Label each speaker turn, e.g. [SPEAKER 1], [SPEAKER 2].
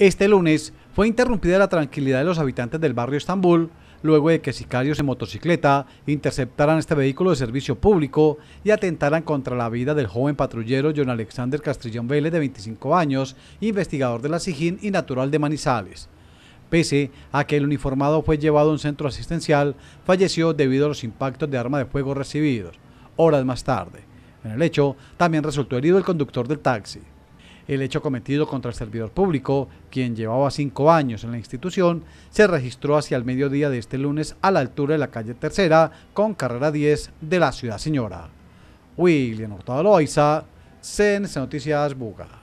[SPEAKER 1] Este lunes fue interrumpida la tranquilidad de los habitantes del barrio Estambul luego de que sicarios en motocicleta interceptaran este vehículo de servicio público y atentaran contra la vida del joven patrullero John Alexander Castrillón Vélez de 25 años, investigador de la SIGIN y natural de Manizales. Pese a que el uniformado fue llevado a un centro asistencial, falleció debido a los impactos de arma de fuego recibidos, horas más tarde. En el hecho, también resultó herido el conductor del taxi. El hecho cometido contra el servidor público, quien llevaba cinco años en la institución, se registró hacia el mediodía de este lunes a la altura de la calle Tercera con carrera 10 de la ciudad señora. William Hurtado Loaiza, Noticias Buga.